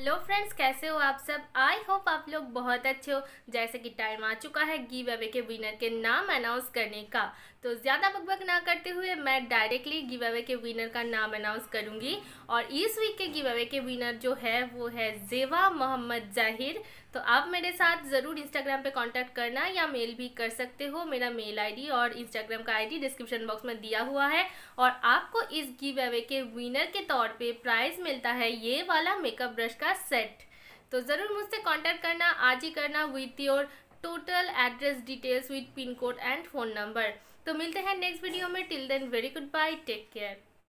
hello friends कैसे हो आप सब आई होप आप लोग बहुत अच्छे हो जैसे कि टाइम आ चुका है गिव अवे के विनर के नाम अनाउंस करने का तो ज़्यादा बकबक ना करते हुए मैं डायरेक्टली गिव अवे के विनर का नाम अनाउंस करूँगी और इस वीक के गिव अवे के विनर जो है वो है जेवा मोहम्मद जाहिर तो आप मेरे साथ ज़रूर इंस्टाग्राम पे कांटेक्ट करना या मेल भी कर सकते हो मेरा मेल आईडी और इंस्टाग्राम का आईडी डिस्क्रिप्शन बॉक्स में दिया हुआ है और आपको इस गिव अवे के विनर के तौर पे प्राइज़ मिलता है ये वाला मेकअप ब्रश का सेट तो ज़रूर मुझसे कांटेक्ट करना आज ही करना with your total address details with pin code and phone number तो मिलते हैं नेक्स्ट वीडियो में till then very goodbye take care